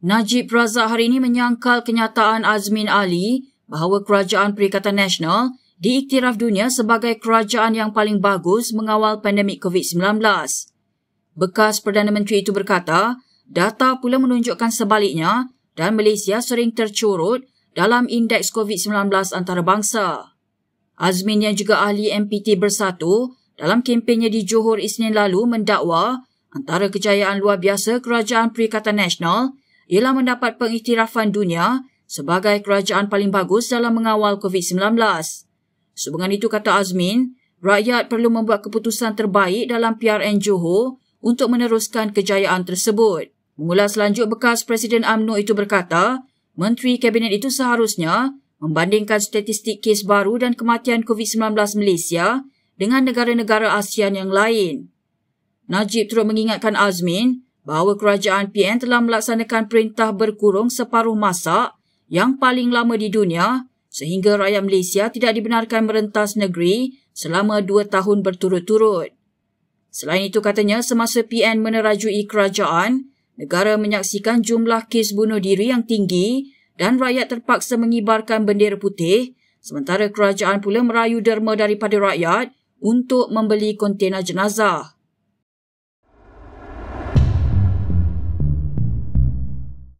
Najib Razak hari ini menyangkal kenyataan Azmin Ali bahawa Kerajaan Perikatan Nasional diiktiraf dunia sebagai kerajaan yang paling bagus mengawal pandemik COVID-19. Bekas Perdana Menteri itu berkata, data pula menunjukkan sebaliknya dan Malaysia sering tercurut dalam indeks COVID-19 antarabangsa. Azmin yang juga ahli MPT Bersatu dalam kempennya di Johor Isnin lalu mendakwa antara kejayaan luar biasa Kerajaan Perikatan Nasional ialah mendapat pengiktirafan dunia sebagai kerajaan paling bagus dalam mengawal COVID-19. Sehubungan itu kata Azmin, rakyat perlu membuat keputusan terbaik dalam PRN Johor untuk meneruskan kejayaan tersebut. Mengulas lanjut bekas Presiden UMNO itu berkata, Menteri Kabinet itu seharusnya membandingkan statistik kes baru dan kematian COVID-19 Malaysia dengan negara-negara ASEAN yang lain. Najib turut mengingatkan Azmin bahawa kerajaan PN telah melaksanakan perintah berkurung separuh masa yang paling lama di dunia sehingga rakyat Malaysia tidak dibenarkan merentas negeri selama dua tahun berturut-turut. Selain itu katanya, semasa PN menerajui kerajaan, negara menyaksikan jumlah kes bunuh diri yang tinggi dan rakyat terpaksa mengibarkan bendera putih sementara kerajaan pula merayu derma daripada rakyat untuk membeli kontena jenazah.